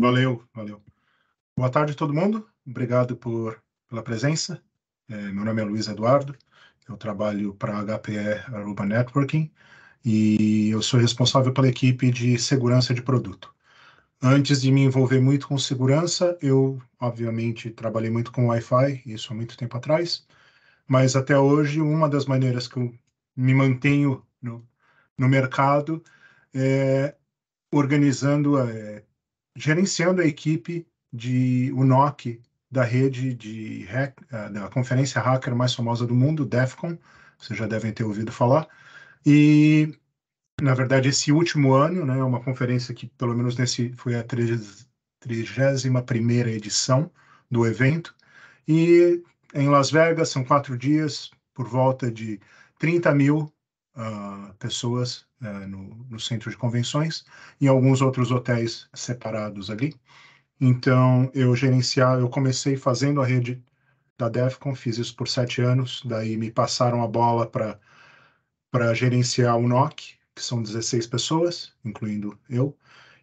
Valeu, valeu. Boa tarde a todo mundo. Obrigado por, pela presença. É, meu nome é Luiz Eduardo. Eu trabalho para a HPE Aruba Networking e eu sou responsável pela equipe de segurança de produto. Antes de me envolver muito com segurança, eu, obviamente, trabalhei muito com Wi-Fi, isso há muito tempo atrás, mas até hoje, uma das maneiras que eu me mantenho no, no mercado é organizando, é, gerenciando a equipe de UNOC da rede de hack, eh, da conferência hacker mais famosa do mundo, DEFCON, vocês já devem ter ouvido falar. E, na verdade, esse último ano, né, é uma conferência que, pelo menos nesse, foi a 31ª edição do evento. E em Las Vegas, são quatro dias, por volta de 30 mil uh, pessoas é, no, no, centro de convenções e alguns outros hotéis separados ali. Então, eu gerenciar, eu comecei fazendo a rede da DEFCON, fiz isso por sete anos, daí me passaram a bola para gerenciar o NOC, que são 16 pessoas, incluindo eu.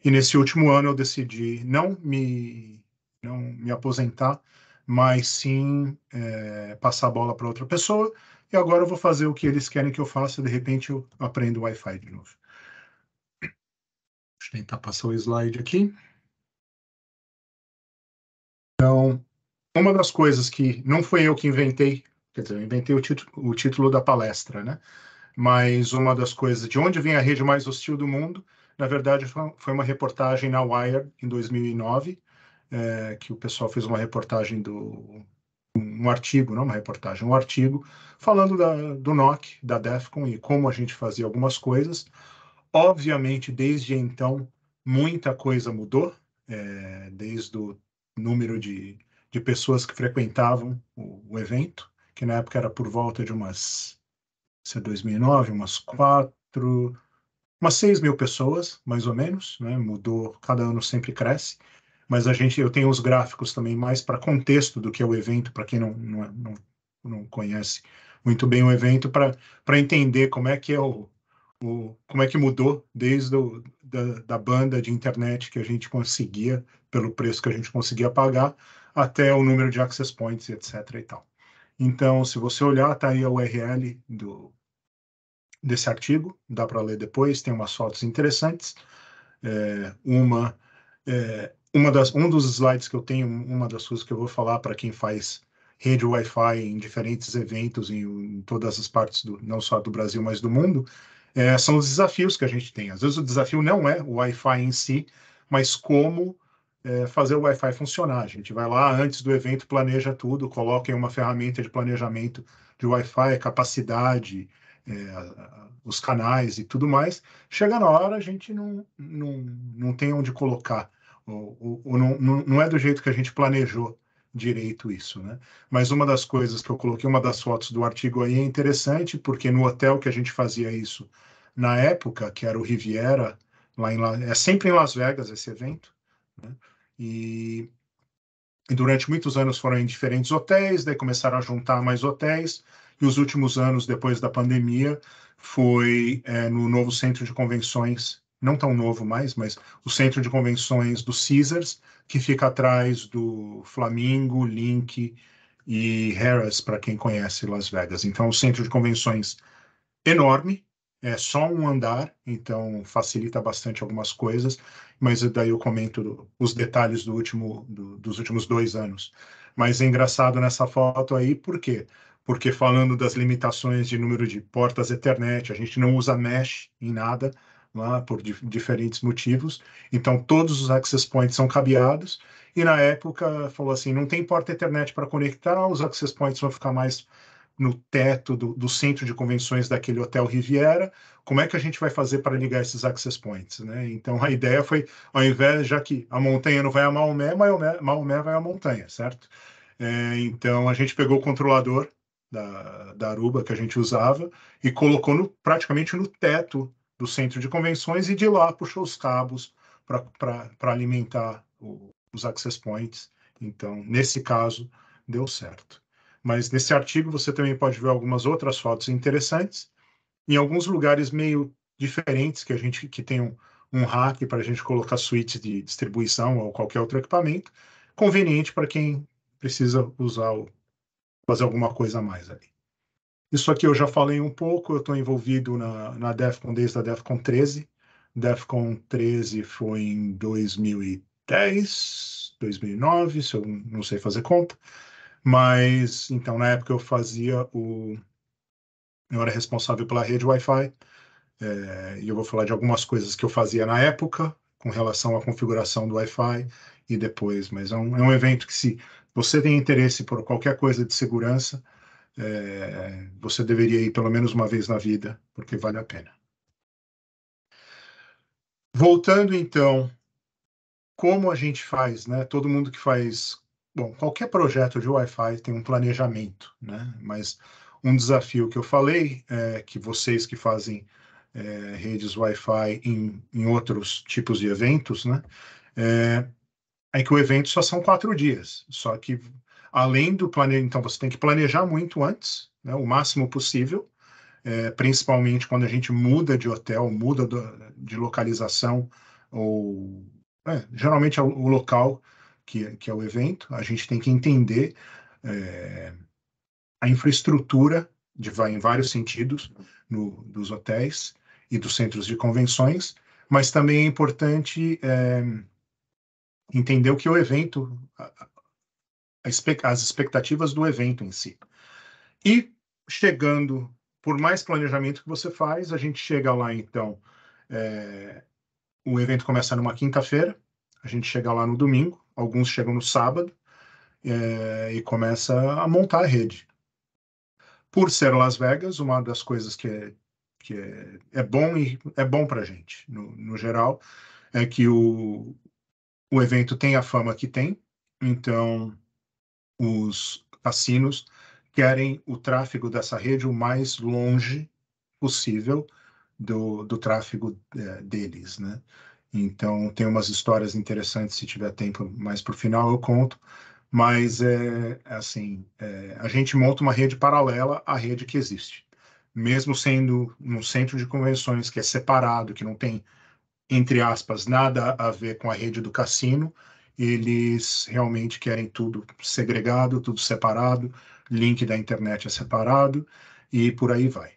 E nesse último ano eu decidi não me, não me aposentar, mas sim é, passar a bola para outra pessoa e agora eu vou fazer o que eles querem que eu faça, de repente eu aprendo Wi-Fi de novo. Deixa eu tentar passar o slide aqui. Então, uma das coisas que não foi eu que inventei, quer dizer, eu inventei o título, o título da palestra, né? Mas uma das coisas, de onde vem a rede mais hostil do mundo, na verdade foi uma reportagem na Wire em 2009, é, eh, que o pessoal fez uma reportagem do um artigo, não uma reportagem, um artigo falando da, do NOC, da DEFCON e como a gente fazia algumas coisas. Obviamente, desde então, muita coisa mudou, é, desde o número de, de pessoas que frequentavam o, o, evento, que na época era por volta de umas, se é 2009, umas quatro, umas seis mil pessoas, mais ou menos, né? mudou, cada ano sempre cresce mas a gente, eu tenho os gráficos também mais para contexto do que é o evento, para quem não, não, é, não, não, conhece muito bem o evento, para entender como é que é o, o, como é que mudou desde o, da, da banda de internet que a gente conseguia, pelo preço que a gente conseguia pagar, até o número de access points, etc. e tal. Então, se você olhar, tá aí a URL do, desse artigo, dá para ler depois, tem umas fotos interessantes. É, uma é, uma das, um dos slides que eu tenho, uma das coisas que eu vou falar para quem faz rede Wi-Fi em diferentes eventos em, em, todas as partes do, não só do Brasil, mas do mundo, é, são os desafios que a gente tem. Às vezes o desafio não é o Wi-Fi em si, mas como é, fazer o Wi-Fi funcionar. A gente vai lá antes do evento, planeja tudo, coloca em uma ferramenta de planejamento de Wi-Fi, capacidade, é, os canais e tudo mais. Chega na hora, a gente não, não, não tem onde colocar ou, não, não é do jeito que a gente planejou direito isso, né? Mas uma das coisas que eu coloquei, uma das fotos do artigo aí é interessante, porque no hotel que a gente fazia isso na época, que era o Riviera, lá em, é sempre em Las Vegas esse evento, né? E, e durante muitos anos foram em diferentes hotéis, daí começaram a juntar mais hotéis, e os últimos anos, depois da pandemia, foi é, no novo centro de convenções não tão novo mais, mas o centro de convenções do Caesars, que fica atrás do Flamingo, Link e Harris, para quem conhece Las Vegas. Então, o é centro de convenções enorme, é só um andar, então facilita bastante algumas coisas, mas daí eu comento os detalhes do último, do, dos últimos dois anos. Mas é engraçado nessa foto aí, por quê? Porque falando das limitações de número de portas Ethernet, a gente não usa mesh em nada, por di diferentes motivos. Então, todos os access points são cabeados. E na época falou assim: não tem porta Ethernet para conectar, os access points vão ficar mais no teto do, do, centro de convenções daquele hotel Riviera. Como é que a gente vai fazer para ligar esses access points? Né? Então a ideia foi, ao invés, já que a montanha não vai a Maomé, Maomé, Maomé vai a montanha, certo? É, então a gente pegou o controlador da, da Aruba que a gente usava e colocou no, praticamente no teto do centro de convenções e de lá puxou os cabos para alimentar o, os access points. Então, nesse caso, deu certo. Mas nesse artigo você também pode ver algumas outras fotos interessantes. Em alguns lugares meio diferentes que a gente que tem um, um rack para a gente colocar suíte de distribuição ou qualquer outro equipamento, conveniente para quem precisa usar o, fazer alguma coisa a mais ali. Isso aqui eu já falei um pouco, eu estou envolvido na, na DEFCON desde a DEFCON 13. DEFCON 13 foi em 2010, 2009, se eu não sei fazer conta. Mas, então, na época eu fazia o... Eu era responsável pela rede Wi-Fi. É, e eu vou falar de algumas coisas que eu fazia na época com relação à configuração do Wi-Fi e depois. Mas é um, é um evento que se você tem interesse por qualquer coisa de segurança, é, você deveria ir pelo menos uma vez na vida, porque vale a pena. Voltando então, como a gente faz, né? Todo mundo que faz, bom, qualquer projeto de Wi-Fi tem um planejamento, né? Mas um desafio que eu falei é que vocês que fazem é, redes Wi-Fi em, em, outros tipos de eventos, né? É, é que o evento só são quatro dias, só que além do planejamento, então você tem que planejar muito antes, né, o máximo possível, é, principalmente quando a gente muda de hotel, muda do, de localização, ou é, geralmente é o, o local que, que, é o evento, a gente tem que entender é, a infraestrutura de, em vários sentidos no, dos hotéis e dos centros de convenções, mas também é importante é, entender o que é o evento, as expectativas do evento em si. E chegando, por mais planejamento que você faz, a gente chega lá então. É, o evento começa numa quinta-feira, a gente chega lá no domingo, alguns chegam no sábado é, e começa a montar a rede. Por ser Las Vegas, uma das coisas que é, que é, é bom e é bom para gente, no, no geral, é que o, o evento tem a fama que tem, então os cassinos querem o tráfego dessa rede o mais longe possível do, do tráfego é, deles, né? Então, tem umas histórias interessantes, se tiver tempo mais para o final eu conto, mas é, é assim, é, a gente monta uma rede paralela à rede que existe. Mesmo sendo um centro de convenções que é separado, que não tem, entre aspas, nada a ver com a rede do cassino, eles realmente querem tudo segregado, tudo separado, link da internet é separado e por aí vai.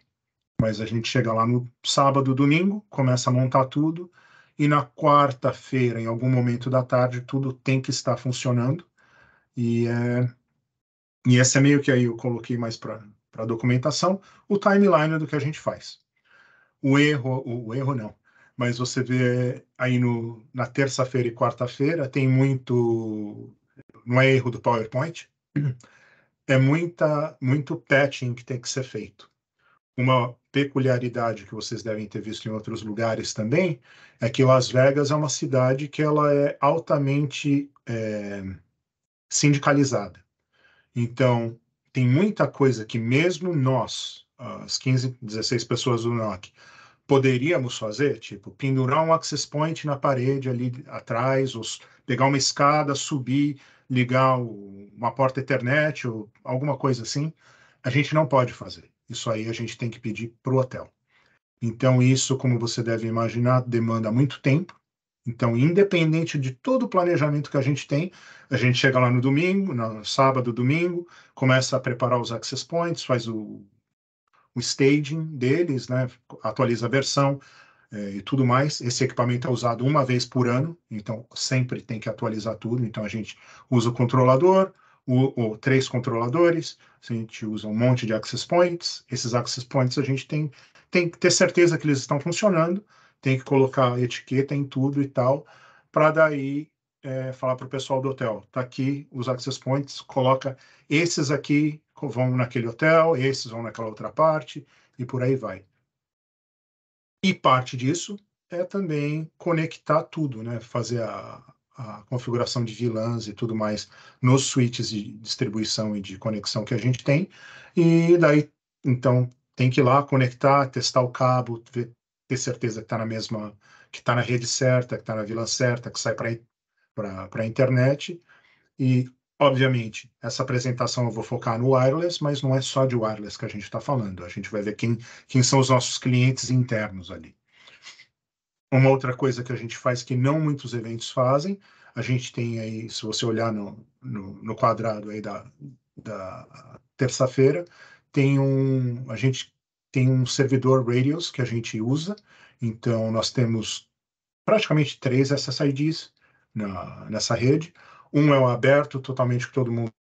Mas a gente chega lá no sábado, domingo, começa a montar tudo e na quarta-feira, em algum momento da tarde, tudo tem que estar funcionando. E, é... e esse é meio que aí eu coloquei mais para a documentação, o timeline do que a gente faz. O erro, o, o erro não, mas você vê aí no, na terça-feira e quarta-feira tem muito, não é erro do PowerPoint, é muita, muito patching que tem que ser feito. Uma peculiaridade que vocês devem ter visto em outros lugares também é que Las Vegas é uma cidade que ela é altamente é, sindicalizada. Então, tem muita coisa que mesmo nós, as 15, 16 pessoas do NOC, poderíamos fazer, tipo, pendurar um access point na parede ali atrás, ou pegar uma escada, subir, ligar uma porta Ethernet ou alguma coisa assim, a gente não pode fazer. Isso aí a gente tem que pedir para o hotel. Então, isso, como você deve imaginar, demanda muito tempo. Então, independente de todo o planejamento que a gente tem, a gente chega lá no domingo, no sábado, domingo, começa a preparar os access points, faz o o staging deles, né? atualiza a versão é, e tudo mais. Esse equipamento é usado uma vez por ano, então sempre tem que atualizar tudo. Então a gente usa o controlador, o, o, três controladores, a gente usa um monte de access points. Esses access points a gente tem, tem que ter certeza que eles estão funcionando, tem que colocar etiqueta em tudo e tal, para daí é, falar para o pessoal do hotel: tá aqui os access points, coloca esses aqui vão naquele hotel, esses vão naquela outra parte e por aí vai. E parte disso é também conectar tudo, né? Fazer a, a configuração de VLANs e tudo mais nos switches de distribuição e de conexão que a gente tem. E daí, então, tem que ir lá conectar, testar o cabo, ver, ter certeza que está na mesma, que está na rede certa, que está na VLAN certa, que sai para a internet. E Obviamente, essa apresentação eu vou focar no wireless, mas não é só de wireless que a gente está falando. A gente vai ver quem, quem são os nossos clientes internos ali. Uma outra coisa que a gente faz que não muitos eventos fazem, a gente tem aí, se você olhar no, no, no quadrado aí da, da terça-feira, tem um, a gente tem um servidor Radios que a gente usa, então nós temos praticamente três SSIDs na, nessa rede, um é o aberto, totalmente que todo mundo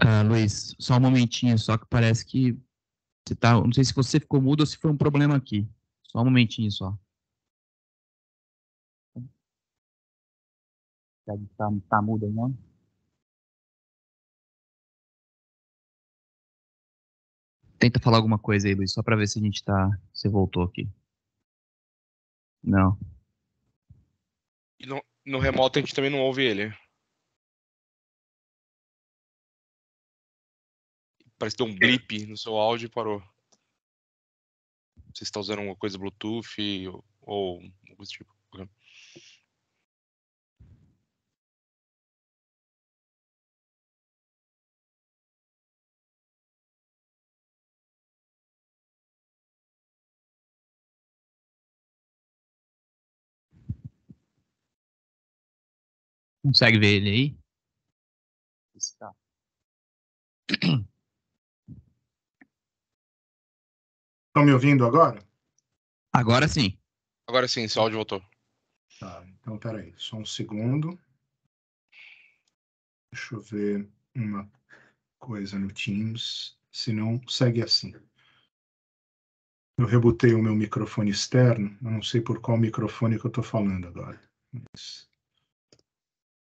Uh, Luiz, só um momentinho, só que parece que você tá. Não sei se você ficou mudo ou se foi um problema aqui. Só um momentinho só. Está tá, tá, tá mudo aí, não? Tenta falar alguma coisa aí, Luiz, só para ver se a gente tá. Você voltou aqui. Não. E no, no remoto a gente também não ouve ele. Parece que deu um blip no seu áudio e parou. Você está usando alguma coisa Bluetooth ou, ou algum tipo. Consegue ver ele aí? Está. Estão me ouvindo agora? Agora sim. Agora sim, seu áudio voltou. Tá, então peraí, só um segundo. Deixa eu ver uma coisa no Teams, se não, segue assim. Eu rebotei o meu microfone externo, eu não sei por qual microfone que eu estou falando agora. Mas...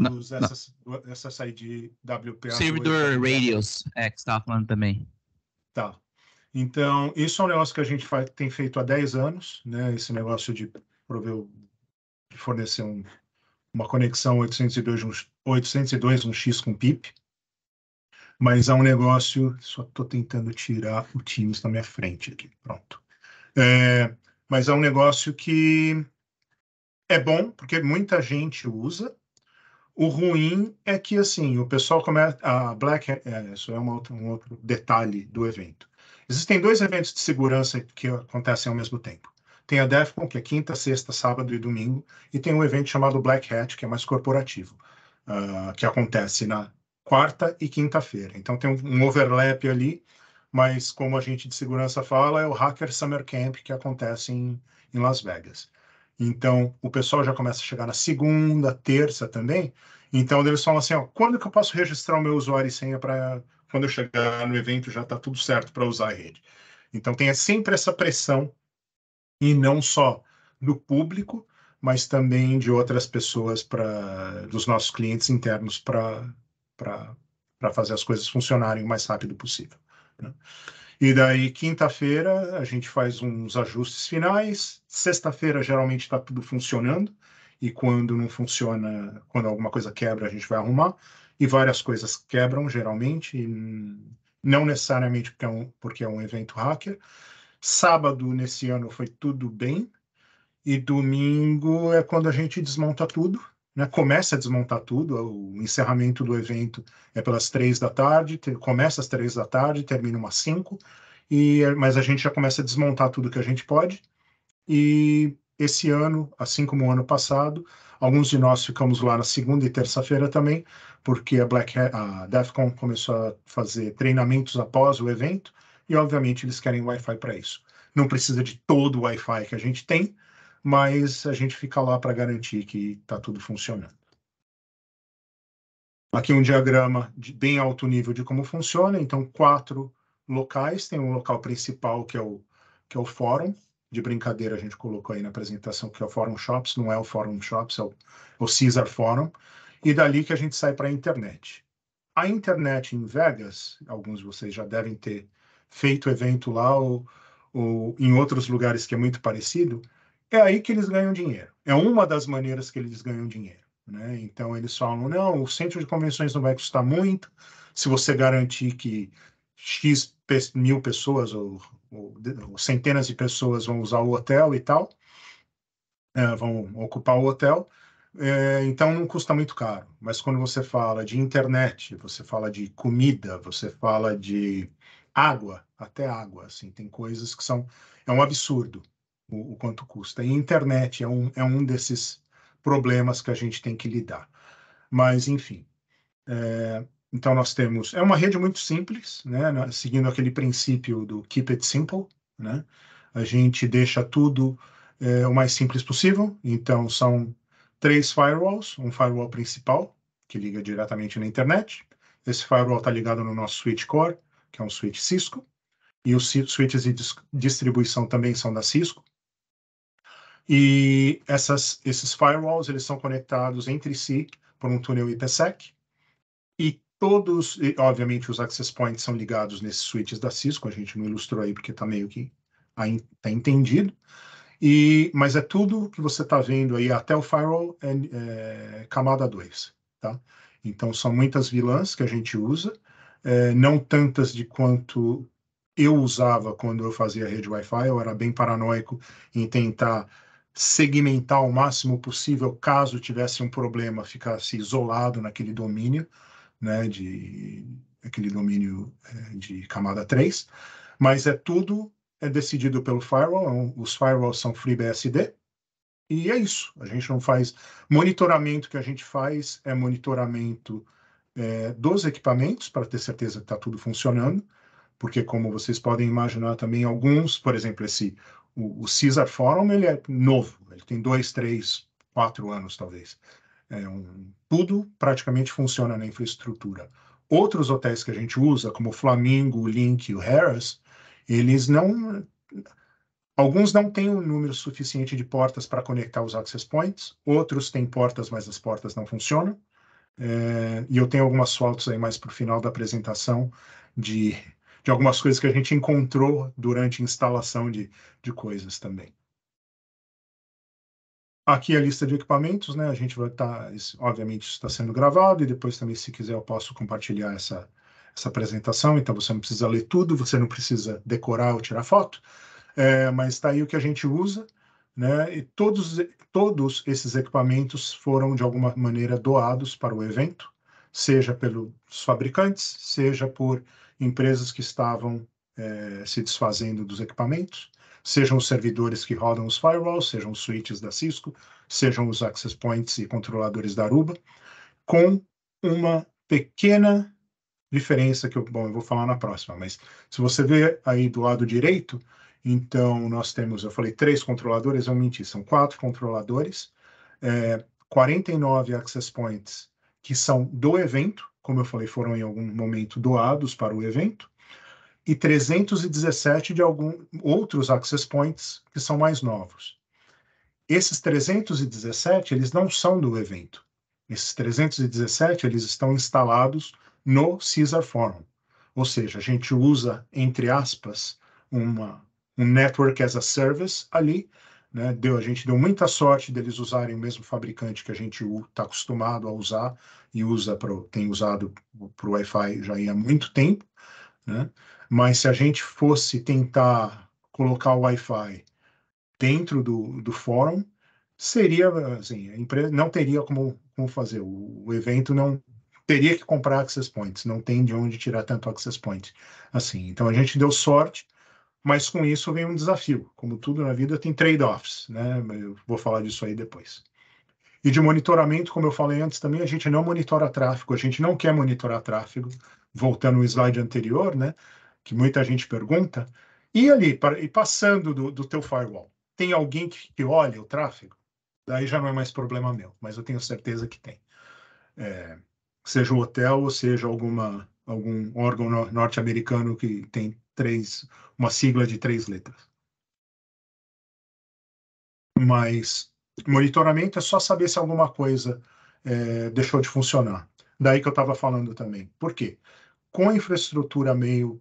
não, não. essa saída WPA. Servidor Radios, é, que você estava falando também. Tá. Então, isso é um negócio que a gente faz, tem feito há 10 anos, né? Esse negócio de prover, de fornecer um, uma conexão 802, um, 802 um X com PIP. Mas há é um negócio, só estou tentando tirar o Teams na minha frente aqui, pronto. É, mas é um negócio que é bom, porque muita gente usa, o ruim é que, assim, o pessoal começa. A Black. É, isso é um outro detalhe do evento. Existem dois eventos de segurança que acontecem ao mesmo tempo. Tem a DEFCON, que é quinta, sexta, sábado e domingo, e tem um evento chamado Black Hat, que é mais corporativo, uh, que acontece na quarta e quinta-feira. Então tem um, um overlap ali, mas como a gente de segurança fala, é o Hacker Summer Camp, que acontece em, em Las Vegas. Então, o pessoal já começa a chegar na segunda, terça também. Então, eles falam assim: ó, quando que eu posso registrar o meu usuário e senha para quando eu chegar no evento já está tudo certo para usar a rede? Então, tem sempre essa pressão, e não só do público, mas também de outras pessoas, para dos nossos clientes internos, para fazer as coisas funcionarem o mais rápido possível. Né? E daí, quinta-feira, a gente faz uns ajustes finais. Sexta-feira, geralmente, está tudo funcionando. E quando não funciona, quando alguma coisa quebra, a gente vai arrumar. E várias coisas quebram, geralmente. Não necessariamente porque é um, porque é um evento hacker. Sábado, nesse ano, foi tudo bem. E domingo é quando a gente desmonta tudo né, começa a desmontar tudo. O encerramento do evento é pelas três da tarde, começa às três da tarde, termina umas cinco, e, mas a gente já começa a desmontar tudo que a gente pode. E esse ano, assim como o ano passado, alguns de nós ficamos lá na segunda e terça-feira também, porque a Black Hat, a DEFCON começou a fazer treinamentos após o evento, e obviamente eles querem Wi-Fi para isso. Não precisa de todo o Wi-Fi que a gente tem, mas a gente fica lá para garantir que está tudo funcionando. Aqui um diagrama de bem alto nível de como funciona, então quatro locais, tem um local principal que é o, que é o fórum, de brincadeira a gente colocou aí na apresentação que é o Fórum Shops, não é o Fórum Shops, é o, é o Caesar Fórum, e dali que a gente sai para a internet. A internet em Vegas, alguns de vocês já devem ter feito evento lá ou, ou em outros lugares que é muito parecido, é aí que eles ganham dinheiro. É uma das maneiras que eles ganham dinheiro. Né? Então, eles falam: não, o centro de convenções não vai custar muito, se você garantir que X mil pessoas ou, ou, centenas de pessoas vão usar o hotel e tal, é, vão ocupar o hotel. É, então não custa muito caro, mas quando você fala de internet, você fala de comida, você fala de água, até água, assim, tem coisas que são é um absurdo, o, o quanto custa. E internet é um, é um desses problemas que a gente tem que lidar. Mas, enfim. É, então, nós temos. É uma rede muito simples, né, né? Seguindo aquele princípio do keep it simple, né? A gente deixa tudo é, o mais simples possível. Então, são três firewalls: um firewall principal, que liga diretamente na internet. Esse firewall está ligado no nosso switch core, que é um switch Cisco. E os switches de distribuição também são da Cisco. E essas, esses firewalls eles são conectados entre si por um túnel IPsec e todos, e, obviamente, os access points são ligados nesses switches da Cisco. A gente não ilustrou aí porque está meio que aí, tá, tá entendido. E, mas é tudo que você está vendo aí até o firewall é, é, camada 2, tá? Então são muitas vilãs que a gente usa, é, não tantas de quanto eu usava quando eu fazia rede Wi-Fi. Eu era bem paranoico em tentar segmentar o máximo possível caso tivesse um problema, ficasse isolado naquele domínio, né, de aquele domínio é, de camada 3, mas é tudo é decidido pelo firewall, é os firewalls são FreeBSD, e é isso. A gente não faz monitoramento que a gente faz é monitoramento é, dos equipamentos para ter certeza que está tudo funcionando, porque como vocês podem imaginar também alguns, por exemplo, esse o, o Caesar Forum ele é novo, ele tem dois, três, quatro anos talvez. É um, tudo praticamente funciona na infraestrutura. Outros hotéis que a gente usa, como o Flamingo, o Link, o Harris, eles não. Alguns não têm um número suficiente de portas para conectar os access points, outros têm portas, mas as portas não funcionam. É, e eu tenho algumas fotos aí mais para o final da apresentação de de algumas coisas que a gente encontrou durante instalação de, de coisas também. Aqui é a lista de equipamentos, né? A gente vai estar, tá, obviamente, isso está sendo gravado e depois também, se quiser, eu posso compartilhar essa, essa apresentação. Então, você não precisa ler tudo, você não precisa decorar ou tirar foto, é, mas está aí o que a gente usa, né? E todos, todos esses equipamentos foram, de alguma maneira, doados para o evento, seja pelos fabricantes, seja por empresas que estavam é, se desfazendo dos equipamentos, sejam os servidores que rodam os firewalls, sejam os switches da Cisco, sejam os access points e controladores da Aruba, com uma pequena diferença que eu, bom, eu vou falar na próxima, mas se você ver aí do lado direito, então nós temos, eu falei três controladores, eu menti, são quatro controladores, é, eh, 49 access points que são do evento, como eu falei, foram em algum momento doados para o evento, e 317 de algum, outros access points que são mais novos. Esses 317, eles não são do evento. Esses 317, eles estão instalados no Caesar Forum. Ou seja, a gente usa, entre aspas, uma, um Network as a Service ali né? Deu, a gente deu muita sorte deles usarem o mesmo fabricante que a gente está acostumado a usar e usa pro, tem usado para o Wi-Fi já há muito tempo. Né? Mas se a gente fosse tentar colocar o Wi-Fi dentro do, do fórum, seria assim, a empresa não teria como, como fazer. O, o, evento não teria que comprar access points, não tem de onde tirar tanto access point. Assim, então a gente deu sorte mas com isso vem um desafio. Como tudo na vida, tem trade-offs, né? Eu vou falar disso aí depois. E de monitoramento, como eu falei antes também, a gente não monitora tráfego, a gente não quer monitorar tráfego, voltando ao slide anterior, né? Que muita gente pergunta. E ali, e passando do, do teu firewall, tem alguém que, que olha o tráfego? Daí já não é mais problema meu, mas eu tenho certeza que tem. É, seja o hotel ou seja alguma algum órgão norte-americano que tem três, uma sigla de três letras. Mas monitoramento é só saber se alguma coisa é, deixou de funcionar. Daí que eu estava falando também. Por quê? Com a infraestrutura meio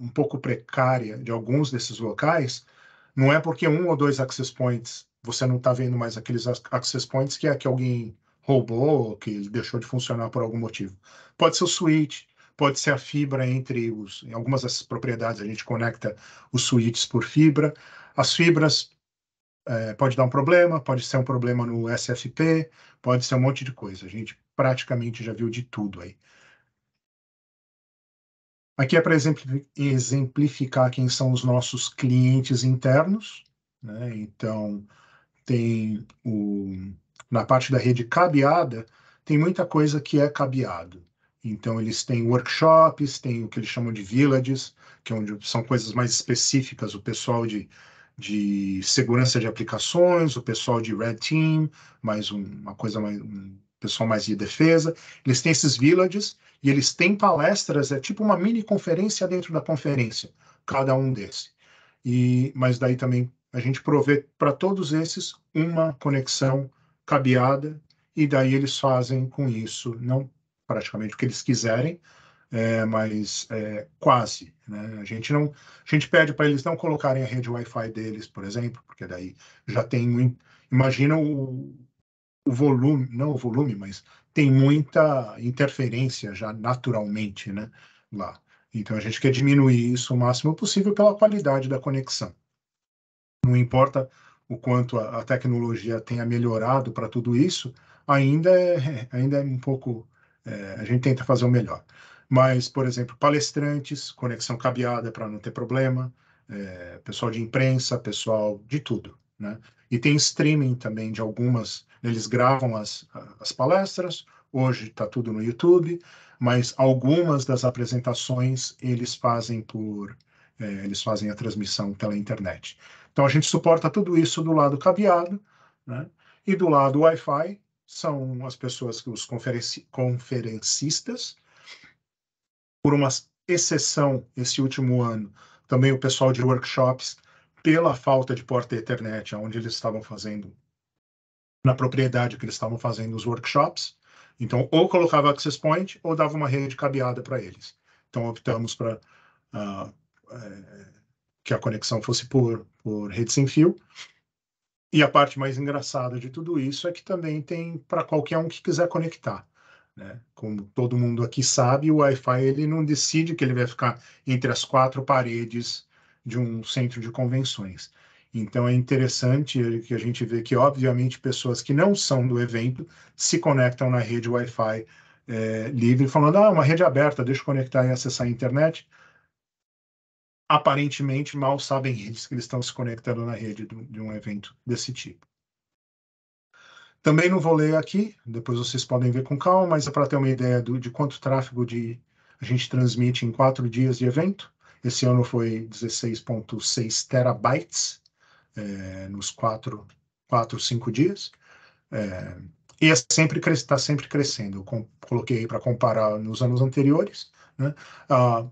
um pouco precária de alguns desses locais, não é porque um ou dois access points você não está vendo mais aqueles access points que é que alguém roubou, que deixou de funcionar por algum motivo. Pode ser o switch, pode ser a fibra entre os. Em algumas dessas propriedades a gente conecta os switches por fibra. As fibras é, pode dar um problema, pode ser um problema no SFP, pode ser um monte de coisa. A gente praticamente já viu de tudo aí. Aqui é para exemplificar quem são os nossos clientes internos. Né? Então, tem o, na parte da rede cabeada, tem muita coisa que é cabeado. Então, eles têm workshops, têm o que eles chamam de villages, que é onde são coisas mais específicas, o pessoal de, de segurança de aplicações, o pessoal de red team, mais um, uma coisa mais um pessoal mais de defesa. Eles têm esses villages e eles têm palestras, é tipo uma mini conferência dentro da conferência, cada um desse. E mas daí também a gente provê para todos esses uma conexão cabeada e daí eles fazem com isso não praticamente o que eles quiserem, é, mas é, quase. Né? A gente não, a gente pede para eles não colocarem a rede Wi-Fi deles, por exemplo, porque daí já tem, imagina o, o volume, não o volume, mas tem muita interferência já naturalmente, né? Lá. Então a gente quer diminuir isso o máximo possível pela qualidade da conexão. Não importa o quanto a, a tecnologia tenha melhorado para tudo isso, ainda é, ainda é um pouco é, a gente tenta fazer o melhor. Mas, por exemplo, palestrantes, conexão cabeada para não ter problema, é, pessoal de imprensa, pessoal de tudo. Né? E tem streaming também de algumas, eles gravam as, as palestras, hoje está tudo no YouTube, mas algumas das apresentações eles fazem por é, eles fazem a transmissão pela internet. Então a gente suporta tudo isso do lado cabeado né? e do lado Wi-Fi, são as pessoas que os conferenci conferencistas, por uma exceção esse último ano, também o pessoal de workshops, pela falta de porta internet, onde eles estavam fazendo, na propriedade que eles estavam fazendo os workshops. Então, ou colocava access point ou dava uma rede cabeada para eles. Então, optamos para uh, ah, é, que a conexão fosse por, por rede sem fio. E a parte mais engraçada de tudo isso é que também tem para qualquer um que quiser conectar. Né? Como todo mundo aqui sabe, o Wi-Fi ele não decide que ele vai ficar entre as quatro paredes de um centro de convenções. Então é interessante que a gente vê que, obviamente, pessoas que não são do evento se conectam na rede Wi-Fi é, livre, falando, ah, é uma rede aberta, deixa eu conectar e acessar a internet aparentemente mal sabem eles que eles estão se conectando na rede de um evento desse tipo. Também não vou ler aqui, depois vocês podem ver com calma, mas é para ter uma ideia do, de quanto tráfego de, a gente transmite em quatro dias de evento. Esse ano foi 16,6 terabytes é, nos quatro, quatro, cinco dias. É, e está é sempre, tá sempre crescendo. Eu coloquei para comparar nos anos anteriores. Né? Ah,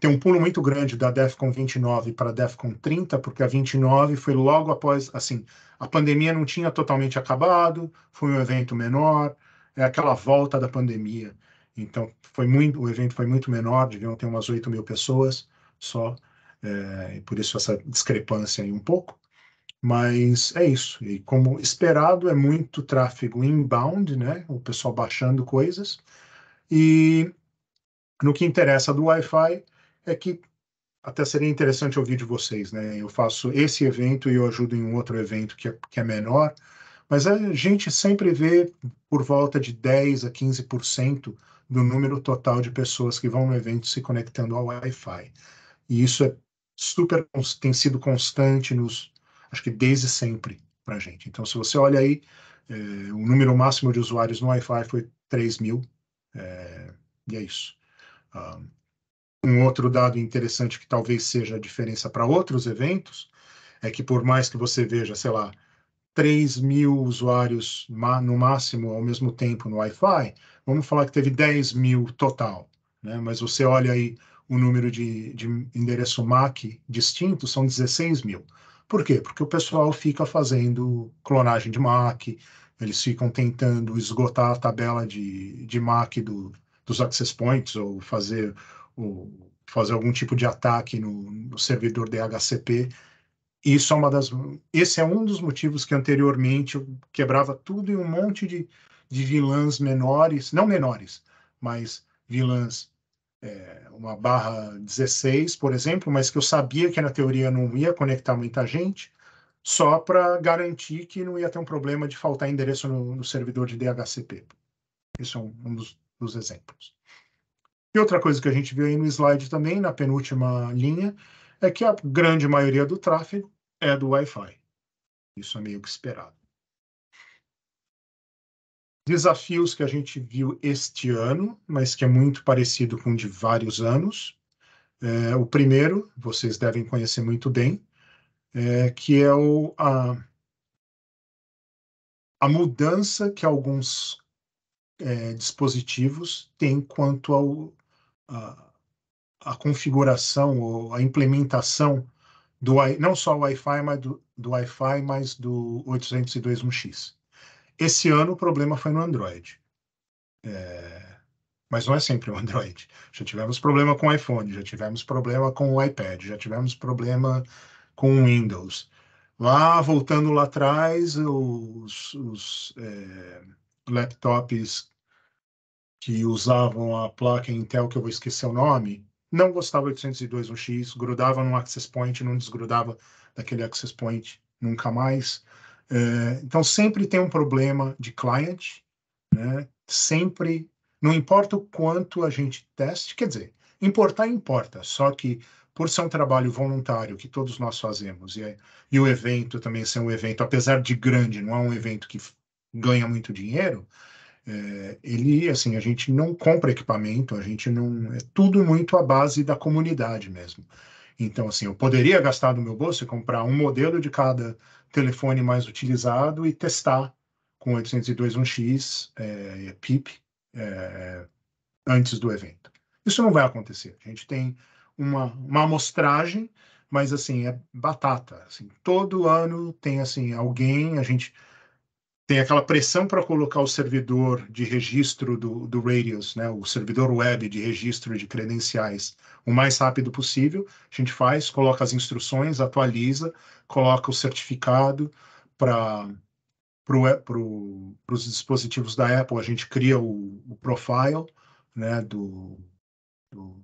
tem um pulo muito grande da DEFCON 29 para a DEFCON 30, porque a 29 foi logo após, assim, a pandemia não tinha totalmente acabado, foi um evento menor, é aquela volta da pandemia. Então, foi muito, o evento foi muito menor, deviam ter umas 8 mil pessoas só, é, e por isso essa discrepância aí um pouco. Mas é isso, e como esperado, é muito tráfego inbound, né? O pessoal baixando coisas. E no que interessa do Wi-Fi, é que até seria interessante ouvir de vocês, né? Eu faço esse evento e eu ajudo em um outro evento que é, que é menor, mas a gente sempre vê por volta de 10 a 15% do número total de pessoas que vão no evento se conectando ao Wi-Fi. E isso é super tem sido constante nos acho que desde sempre para a gente. Então, se você olha aí, eh, o número máximo de usuários no Wi-Fi foi 3 mil, eh, e é isso. Um, um outro dado interessante que talvez seja a diferença para outros eventos é que por mais que você veja, sei lá, 3 mil usuários no máximo ao mesmo tempo no Wi-Fi, vamos falar que teve 10 mil total, né? Mas você olha aí o número de, de endereço MAC distinto, são 16 mil. Por quê? Porque o pessoal fica fazendo clonagem de MAC, eles ficam tentando esgotar a tabela de, de MAC do, dos access points ou fazer o, fazer algum tipo de ataque no, no servidor DHCP. Isso é uma das, esse é um dos motivos que anteriormente eu quebrava tudo em um monte de, de vilãs menores, não menores, mas vilãs, é, uma barra 16, por exemplo, mas que eu sabia que na teoria não ia conectar muita gente, só para garantir que não ia ter um problema de faltar endereço no, no servidor de DHCP. Isso é um, um dos, dos exemplos. E outra coisa que a gente viu aí no slide também, na penúltima linha, é que a grande maioria do tráfego é do Wi-Fi. Isso é meio que esperado. Desafios que a gente viu este ano, mas que é muito parecido com o de vários anos. É, o primeiro, vocês devem conhecer muito bem, é, que é o, a, a mudança que alguns é, dispositivos têm quanto ao a, a configuração ou a implementação do não só o Wi-Fi, mas do, do Wi-Fi, mas do 802.1x. Esse ano o problema foi no Android. É, mas não é sempre o Android. Já tivemos problema com o iPhone, já tivemos problema com o iPad, já tivemos problema com o Windows. Lá, voltando lá atrás, os, os é, laptops que usavam a placa Intel, que eu vou esquecer o nome, não gostava 8021 X, grudava num access point, não desgrudava daquele access point nunca mais. É, então, sempre tem um problema de client, né? sempre, não importa o quanto a gente teste, quer dizer, importar importa, só que por ser um trabalho voluntário que todos nós fazemos, e, é, e o evento também é ser um evento, apesar de grande, não é um evento que ganha muito dinheiro, é, ele, assim, a gente não compra equipamento, a gente não. É tudo muito à base da comunidade mesmo. Então, assim, eu poderia gastar do meu bolso e comprar um modelo de cada telefone mais utilizado e testar com 802.1x é, PIP é, é, antes do evento. Isso não vai acontecer. A gente tem uma, uma amostragem, mas, assim, é batata. Assim, todo ano tem, assim, alguém, a gente tem aquela pressão para colocar o servidor de registro do, do Radius, né, o servidor web de registro de credenciais, o mais rápido possível. A gente faz, coloca as instruções, atualiza, coloca o certificado para pro, é, pro, os dispositivos da Apple. A gente cria o, o profile né, do, do,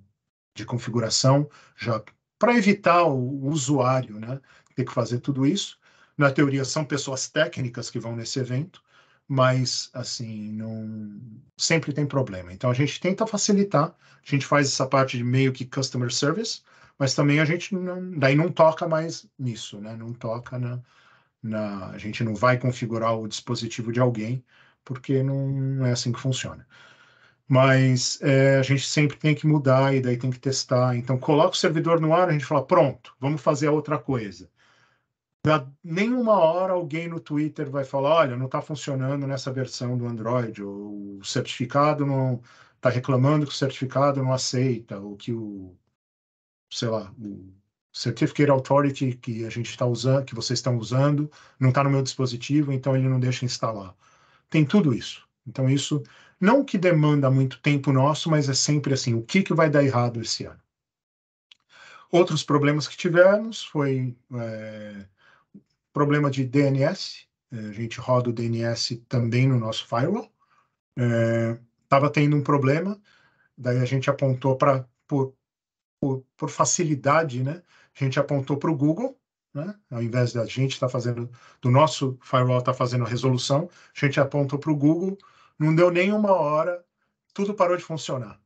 de configuração, já para evitar o, o usuário né, ter que fazer tudo isso na teoria são pessoas técnicas que vão nesse evento, mas assim não sempre tem problema. Então a gente tenta facilitar, a gente faz essa parte de meio que customer service, mas também a gente não, daí não toca mais nisso, né? Não toca na, na a gente não vai configurar o dispositivo de alguém porque não é assim que funciona. Mas é, a gente sempre tem que mudar e daí tem que testar. Então coloca o servidor no ar, a gente fala pronto, vamos fazer a outra coisa da, nenhuma hora alguém no Twitter vai falar, olha, não está funcionando nessa versão do Android, ou o certificado não está reclamando que o certificado não aceita, ou que o, sei lá, o Certificate Authority que a gente está usando, que vocês estão usando, não está no meu dispositivo, então ele não deixa instalar. Tem tudo isso. Então isso não que demanda muito tempo nosso, mas é sempre assim, o que, que vai dar errado esse ano? Outros problemas que tivemos foi é, problema de DNS, é, a gente roda o DNS também no nosso firewall. Estava é, tendo um problema, daí a gente apontou para, por, por, por, facilidade, né? A gente apontou para o Google, né? Ao invés da gente estar tá fazendo, do nosso firewall estar tá fazendo a resolução, a gente apontou para o Google, não deu nem uma hora, tudo parou de funcionar.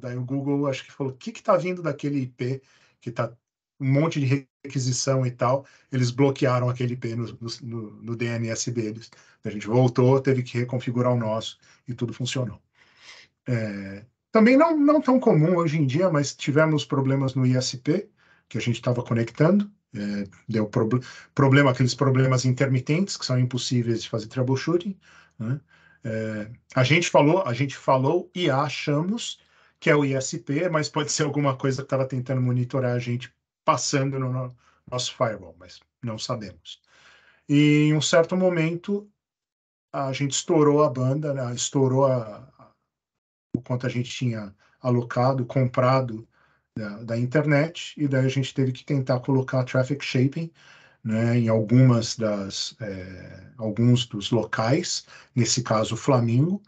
Daí o Google acho que falou: o que está vindo daquele IP que está um monte de requisição e tal, eles bloquearam aquele IP no, no, no, DNS deles. A gente voltou, teve que reconfigurar o nosso e tudo funcionou. É, também não, não tão comum hoje em dia, mas tivemos problemas no ISP, que a gente estava conectando, é, deu pro, problema, aqueles problemas intermitentes que são impossíveis de fazer troubleshooting. Né? É, a gente falou, a gente falou e achamos que é o ISP, mas pode ser alguma coisa que estava tentando monitorar a gente passando no nosso firewall, mas não sabemos. E em um certo momento, a gente estourou a banda, né? estourou a, a, o quanto a gente tinha alocado, comprado da, da, internet, e daí a gente teve que tentar colocar traffic shaping né? em algumas das, é, alguns dos locais, nesse caso o Flamingo,